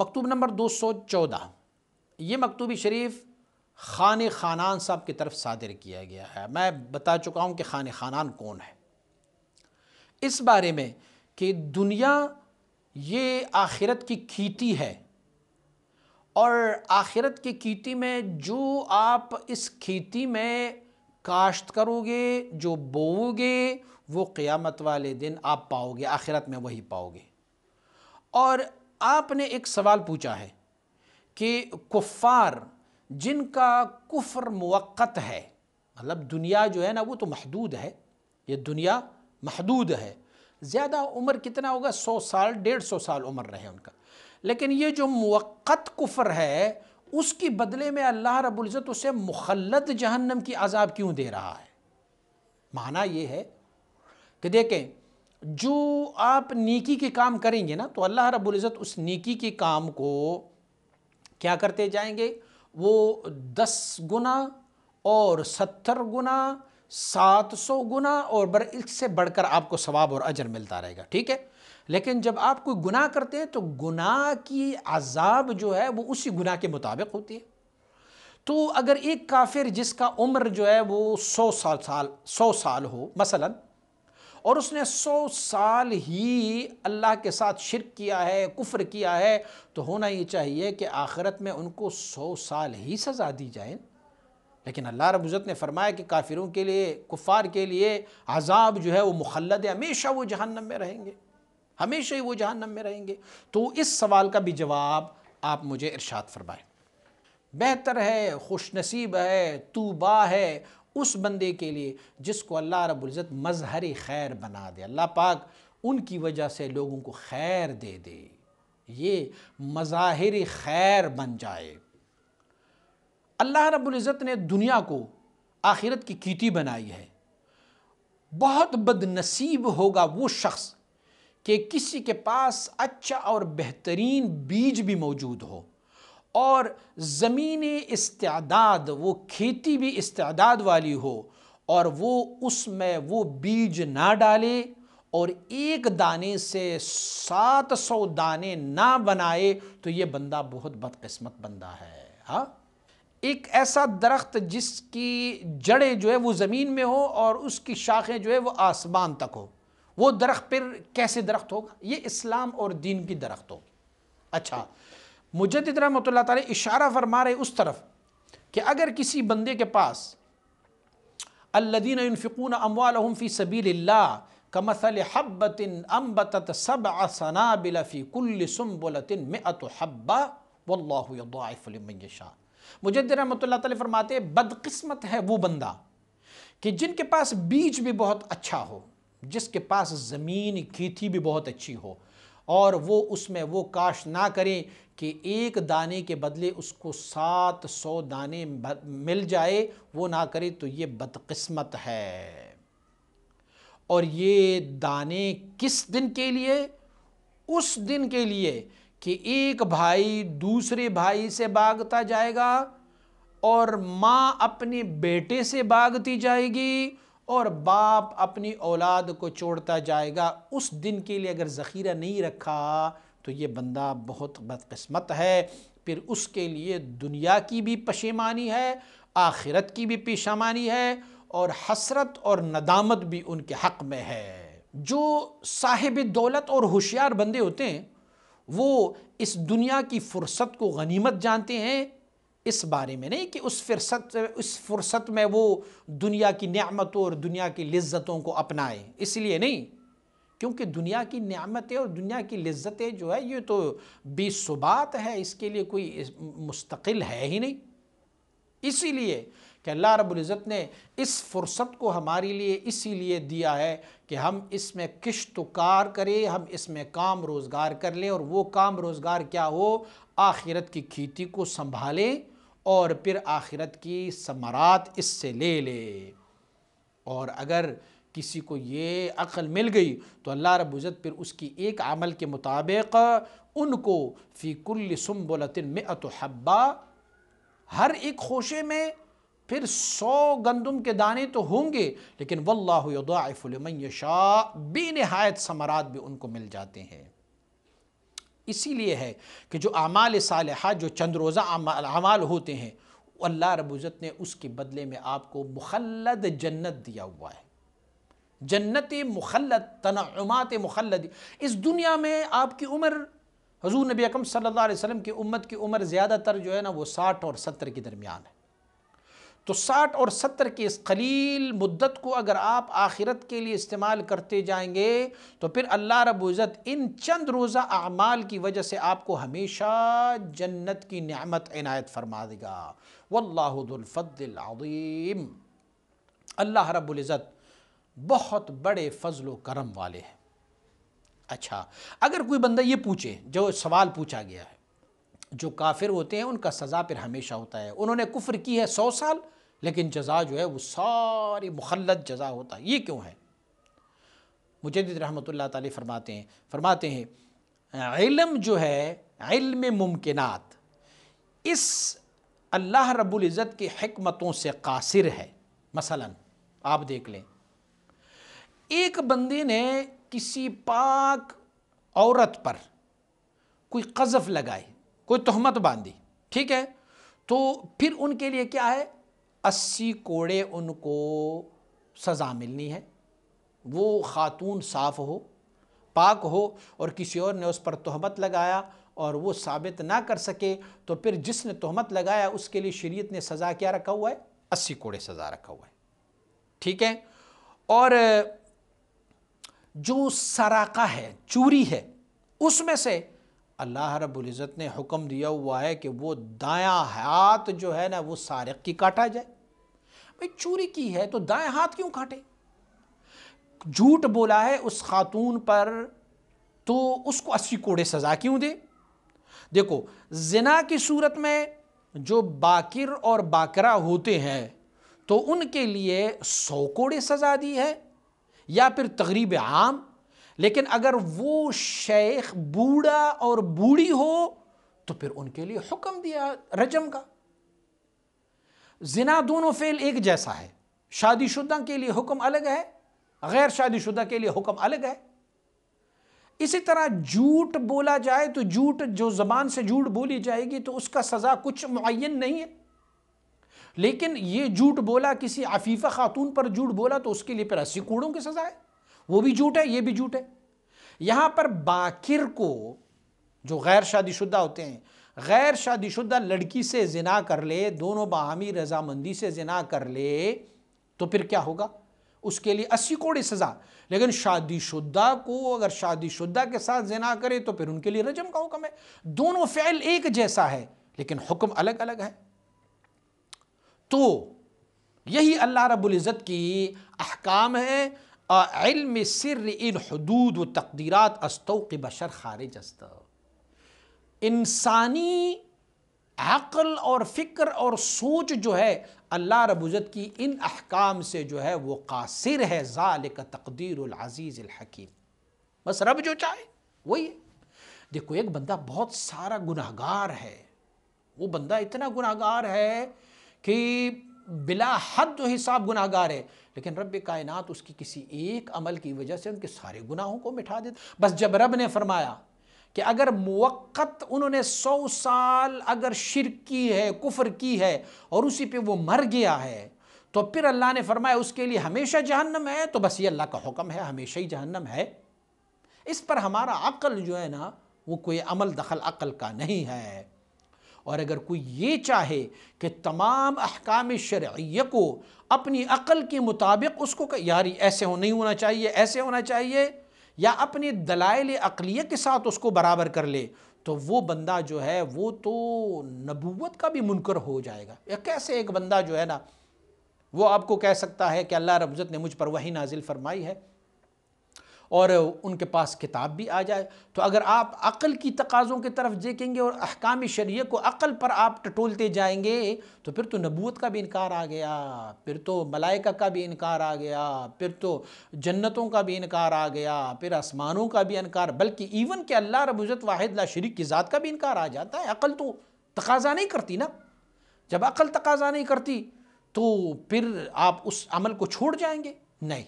मकतूब number दो सौ चौदह ये मकतूब शरीफ खान खानान साहब की तरफ सादिर किया गया है मैं बता चुका हूँ कि खान खानान कौन है इस बारे में कि दुनिया ये आखिरत की कीती है और आखिरत की खीती में जो आप इस खेती में काश्त करोगे जो बोओगे वो क़ियामत वाले दिन आप पाओगे आखिरत में वही पाओगे और आपने एक सवाल पूछा है कि कुफ़ार जिनका कुफर मुक्त है मतलब दुनिया जो है ना वो तो महदूद है ये दुनिया महदूद है ज़्यादा उम्र कितना होगा सौ साल डेढ़ सौ साल उम्र रहे उनका लेकिन ये जो मुक्त कुफ्र है उसकी बदले में अल्लाह रबुल्ज़त उसे मुखलत जहन्नम की आज़ाब क्यों दे रहा है माना ये है कि देखें जो आप नेकी के काम करेंगे ना तो अल्लाह रबुल्जत उस नेकी के काम को क्या करते जाएंगे वो दस गुना और सत्तर गुना सात सौ गुना और बर इससे बढ़कर आपको सवाब और अजर मिलता रहेगा ठीक है लेकिन जब आप कोई गुनाह करते हैं तो गुनाह की अजाब जो है वो उसी गुनाह के मुताबिक होती है तो अगर एक काफिर जिसका उम्र जो है वो सौ साल साल सौ साल हो मसलन और उसने सौ साल ही अल्लाह के साथ शिरक किया है कुफ्र किया है तो होना ये चाहिए कि आखिरत में उनको सौ साल ही सज़ा दी जाए लेकिन अल्लाह रबुज़त ने फरमाया कि काफिरों के लिए कुफ़ार के लिए आज़ाब जो है वो मुखलद है हमेशा वो जहन्नम में रहेंगे हमेशा ही वो जहन्नम में रहेंगे तो इस सवाल का भी जवाब आप मुझे इरशाद फरमाएं बेहतर है खुशनसीब है तूबा है उस बंदे के लिए जिसको अल्लाह रब्ज़त मजहर खैर बना दे अल्लाह पाक उनकी वजह से लोगों को खैर दे दे ये मज़ाहिर खैर बन जाए अल्लाह रब्ज़त ने दुनिया को आखिरत की कीटी बनाई है बहुत बदनसीब होगा वो शख्स कि किसी के पास अच्छा और बेहतरीन बीज भी मौजूद हो और ज़मीन इस्तेदाद वो खेती भी इस्तेदाद वाली हो और वो उसमें वो बीज ना डाले और एक दाने से सात सौ दाने ना बनाए तो ये बंदा बहुत बदकस्मत बंदा है हाँ एक ऐसा दरख्त जिसकी जड़ें जो है वो ज़मीन में हो और उसकी शाखें जो है वो आसमान तक हो वो दरख्त फिर कैसे दरख्त होगा ये इस्लाम और दीन की दरख्त होगी अच्छा मुजद रमत इशारा फरमा रहे उस तरफ कि अगर किसी बंदे के पास अल्लदीन इनफ़िकून अमवालहम फ़ी कमसल हब्बिन अम्बत सब असना फ़ी कुल्ल सुम्बुलतिन में अत हब्बा वल्लाफुलशाह मुजद रमत फरमाते बदकस्मत है वो बंदा कि जिनके पास बीज भी बहुत अच्छा हो जिसके पास ज़मीन खेती भी बहुत अच्छी हो और वो उसमें वो काश ना करें कि एक दाने के बदले उसको सात सौ दाने मिल जाए वो ना करे तो ये बदकिस्मत है और ये दाने किस दिन के लिए उस दिन के लिए कि एक भाई दूसरे भाई से भागता जाएगा और माँ अपने बेटे से भागती जाएगी और बाप अपनी औलाद को छोड़ता जाएगा उस दिन के लिए अगर ज़ख़ीरा नहीं रखा तो ये बंदा बहुत बदकस्मत है फिर उसके लिए दुनिया की भी पशेमानी है आखिरत की भी पेशामानी है और हसरत और नदामत भी उनके हक़ में है जो साहिब दौलत और होशियार बंदे होते हैं वो इस दुनिया की फुर्सत को गनीमत जानते हैं इस बारे में नहीं कि उस फिरसत उस फुर्सत में वो दुनिया की नियामतों और दुनिया की लज्जतों को अपनाएं इसलिए नहीं क्योंकि दुनिया की नियामतें और दुनिया की लज्जतें जो है ये तो बेसुबात है इसके लिए कोई मुस्तकिल है ही नहीं इसीलिए कि अल्लाह रब्ज़त ने इस फुर्सत को हमारे लिए इसीलिए दिया है कि हम इसमें किश्त कार करें हम इसमें काम रोज़गार कर लें और वो काम रोज़गार क्या हो आखिरत की खेती को संभालें और फिर आखिरत की समरात इससे ले ले और अगर किसी को ये अक़ल मिल गई तो अल्लाह रबुज़त फिर उसकी एक अमल के मुताबिक उनको फ़ीकुल्ल सुम्बुलतिन में अतहब्बा हर एक खोशे में फिर सौ गंदम के दाने तो होंगे लेकिन वल्लाफुलमय शाह बी नहायत समरात भी उनको मिल जाते हैं इसीलिए है कि जो अमाल साल जो चंद रोज़ा अमाल होते हैं अल्लाह रबुज़त ने उसके बदले में आपको मुखलद जन्नत दिया हुआ है जन्नत मुखलत तनात मुखलद इस दुनिया में आपकी उम्र हजूर नबी अकम सल्लल्लाहु अलैहि वसल्लम की उम्मत की उम्र ज़्यादातर जो है ना वो साठ और सत्तर के दरमियान है तो साठ और सत्तर की इस खलील मुद्दत को अगर आप आखिरत के लिए इस्तेमाल करते जाएंगे तो फिर अल्लाह रबुज़त इन चंद रोज़ा अमाल की वजह से आपको हमेशा जन्नत की नमत इनायत फरमा देगा वल्लाफ़लम अल्लाह रबुल्ज़त बहुत बड़े फ़जल करम वाले हैं अच्छा अगर कोई बंदा ये पूछे जो सवाल पूछा गया है जो काफिर होते हैं उनका सज़ा फिर हमेशा होता है उन्होंने कुफ्र की है सौ साल लेकिन जजा जो है वो सारी मुखलत जजा होता है ये क्यों है मुजद रहमत ला फरमाते हैं फरमाते हैं इलम जो है इलम मुमकिनात इस अल्लाह रबुल्ज़त की हमतों से कासिर है मसला आप देख लें एक बंदे ने किसी पाक औरत पर कोई कज़फ़ लगाए कोई तहमत बांधी ठीक है तो फिर उनके लिए क्या है अस्सी कोड़े उनको सज़ा मिलनी है वो ख़ातून साफ़ हो पाक हो और किसी और ने उस पर तहमत लगाया और वो साबित ना कर सके तो फिर जिसने तहमत लगाया उसके लिए शरीयत ने सज़ा क्या रखा हुआ है अस्सी कोड़े सज़ा रखा हुआ है ठीक है और जो सराका है चूरी है उसमें से अल्लाह रब्ज़त ने हुक्म दिया हुआ है कि वो दायां हाथ जो है ना वो सारक की काटा जाए भाई चोरी की है तो दाएं हाथ क्यों काटे झूठ बोला है उस खातून पर तो उसको अस्सी कोड़े सज़ा क्यों दे देखो जना की सूरत में जो बाकिर और बाकरा होते हैं तो उनके लिए सौ कोड़े सज़ा दी है या फिर तकरीब आम लेकिन अगर वो शेख बूढ़ा और बूढ़ी हो तो फिर उनके लिए हुक्म दिया रजम का जिना दोनों फेल एक जैसा है शादीशुदा के लिए हुक्म अलग है गैर शादीशुदा के लिए हुक्म अलग है इसी तरह झूठ बोला जाए तो झूठ जो ज़बान से झूठ बोली जाएगी तो उसका सज़ा कुछ मुन नहीं है लेकिन ये झूठ बोला किसी आफीफ़ा खातून पर झूठ बोला तो उसके लिए फिर अस्सी कूड़ों की सज़ा है वो भी झूठ है ये भी झूठ है यहां पर बाकिर को जो गैर शादीशुदा होते हैं गैर शादीशुदा लड़की से जिना कर ले दोनों बाहमी रजामंदी से जिना कर ले तो फिर क्या होगा उसके लिए अस्सी कोड़ी सज़ा लेकिन शादीशुदा को अगर शादीशुदा के साथ जिना करे तो फिर उनके लिए रजम का हुक्म है दोनों फ़ैल एक जैसा है लेकिन हुक्म अलग अलग है तो यही अल्लाह रबुल्ज़त की अहकाम है इल्म सिर इन हदूद व तकदीरत अस्तव के बशर खारिज अस्त इंसानी अक़ल और फ़िक्र और सोच जो है अल्लाह रबुज़त की इन अहकाम से जो है वो कासिर है ज़ाल का तकदीर हकीम बस रब जो चाहे वही है देखो एक बंदा बहुत सारा गुनाहगार है वो बंदा इतना गुनाहगार है कि बिला हद हिसाब गुनाहगार है लेकिन रब कायनात उसकी किसी एक अमल की वजह से उनके सारे गुनाहों को मिठा देते बस जब रब ने फरमाया कि अगर मुक्त उन्होंने सौ साल अगर शिर की है कुफर की है और उसी पर वो मर गया है तो फिर अल्लाह ने फरमाया उसके लिए हमेशा जहन्नम है तो बस ये अल्लाह का हुक्म है हमेशा ही जहन्नम है इस पर हमारा अक्ल जो है ना वो कोई अमल दखल अक्ल का नहीं है और अगर कोई ये चाहे कि तमाम अहकाम शर्य को अपनी अक़ल के मुताबिक उसको कर, यार ऐसे हो नहीं होना चाहिए ऐसे होना चाहिए या अपने दलाइल अकलीत के साथ उसको बराबर कर ले तो वो बंदा जो है वो तो नबूवत का भी मुनकर हो जाएगा या कैसे एक बंदा जो है ना वो आपको कह सकता है कि अल्लाह रबज़त ने मुझ पर वही नाजिल फरमाई है और उनके पास किताब भी आ जाए तो अगर आप अक़ल की तकाज़ों की तरफ देखेंगे और अहकाम शरीय को अक़ल पर आप टटोलते जाएंगे तो फिर तो नबूत का भी इनकार आ गया फिर तो मलाइका का भी इनकार आ गया फिर तो जन्नतों का भी इनकार आ गया फिर आसमानों का भी इनकार बल्कि इवन के अल्लाह रबुज़त वाहिद ला शरीक की ज़ात का भी इनकार आ जाता है अक़ल तो तकाजा नहीं करती ना जब अक़ल तकाजा नहीं करती तो फिर आप उस अमल को छोड़ जाएंगे नहीं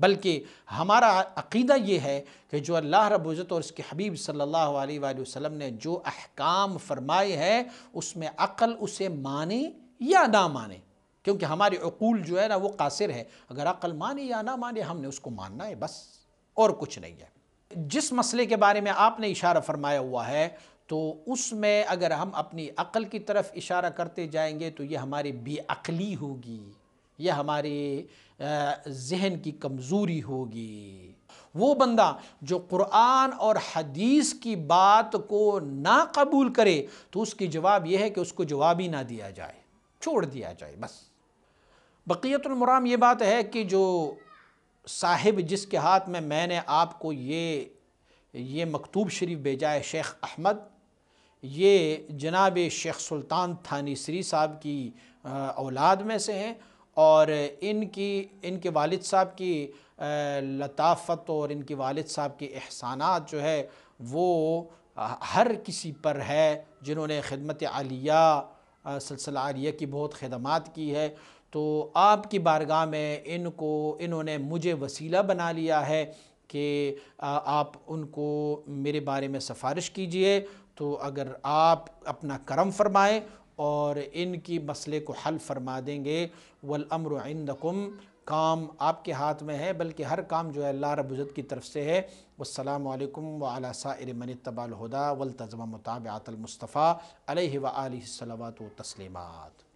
बल्कि हमारा अकीदा ये है कि जो अल्लाह रबुज़त और उसके हबीब सल्लल्लाहु अलैहि वसल्लम ने जो अहकाम फरमाए है उसमें अक़ल उसे माने या ना माने क्योंकि हमारे अकूल जो है ना वो कासिर है अगर अक़ल माने या ना माने हमने उसको मानना है बस और कुछ नहीं है जिस मसले के बारे में आपने इशारा फरमाया हुआ है तो उसमें अगर हम अपनी अक़ल की तरफ इशारा करते जाएंगे तो ये हमारी बेअली होगी यह हमारे जहन की कमज़ोरी होगी वो बंदा जो कुरान और हदीस की बात को ना कबूल करे तो उसकी जवाब यह है कि उसको जवाब ही ना दिया जाए छोड़ दिया जाए बस बक़ीतुलमराम ये बात है कि जो साहिब जिसके हाथ में मैंने आपको ये ये मकतूब शरीफ भेजा है शेख अहमद ये जनाब शेख सुल्तान थानी श्री साहब की औलाद में से हैं और इनकी इनके वालिद साहब की लताफ़त और इनके वालिद साहब के एहसानात जो है वो हर किसी पर है जिन्होंने ख़दमत आलिया सिलसिला आलिया की बहुत खदमात की है तो आपकी बारगाह में इनको इन्होंने मुझे वसीला बना लिया है कि आप उनको मेरे बारे में सिफारिश कीजिए तो अगर आप अपना करम फरमाएँ और इनकी मसले को हल फरमा देंगे वलअमर आइंदकुम काम आपके हाथ में है बल्कि हर काम जो है अल्लाह रबुज़त की तरफ से है वसलम वाला सार मन तबालहदा वलतज़म मुताबातलमस्तफ़ा अलह वसलवा तो तस्लिमात